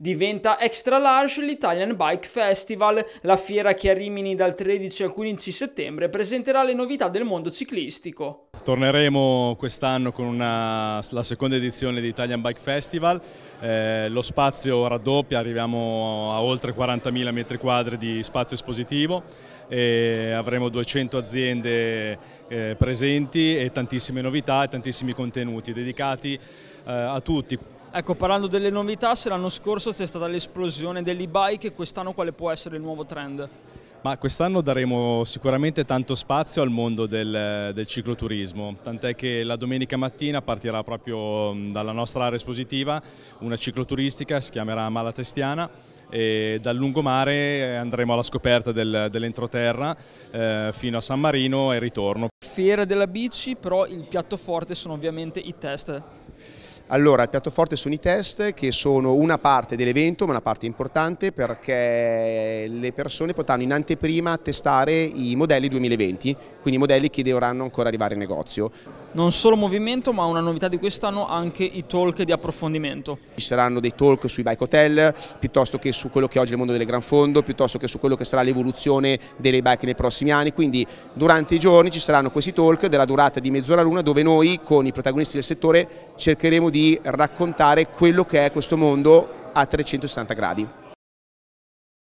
Diventa extra large l'Italian Bike Festival, la fiera che a Rimini dal 13 al 15 settembre presenterà le novità del mondo ciclistico. Torneremo quest'anno con una, la seconda edizione di Italian Bike Festival, eh, lo spazio raddoppia, arriviamo a oltre 40.000 m2 di spazio espositivo e avremo 200 aziende eh, presenti e tantissime novità e tantissimi contenuti dedicati eh, a tutti. Ecco, parlando delle novità, se l'anno scorso c'è stata l'esplosione dell'e-bike, quest'anno quale può essere il nuovo trend? Ma quest'anno daremo sicuramente tanto spazio al mondo del, del cicloturismo, tant'è che la domenica mattina partirà proprio dalla nostra area espositiva una cicloturistica, si chiamerà Malatestiana, e dal lungomare eh, andremo alla scoperta del, dell'entroterra eh, fino a San Marino e ritorno. Fiera della bici, però il piatto forte sono ovviamente i test. Allora, il piatto forte sono i test che sono una parte dell'evento, ma una parte importante perché le persone potranno in anteprima testare i modelli 2020, quindi i modelli che dovranno ancora arrivare in negozio. Non solo movimento, ma una novità di quest'anno anche i talk di approfondimento. Ci saranno dei talk sui bike hotel, piuttosto che su quello che oggi è il mondo delle Gran Fondo, piuttosto che su quello che sarà l'evoluzione delle bike nei prossimi anni, quindi durante i giorni ci saranno saranno questi talk della durata di mezz'ora l'una dove noi con i protagonisti del settore cercheremo di raccontare quello che è questo mondo a 360 gradi.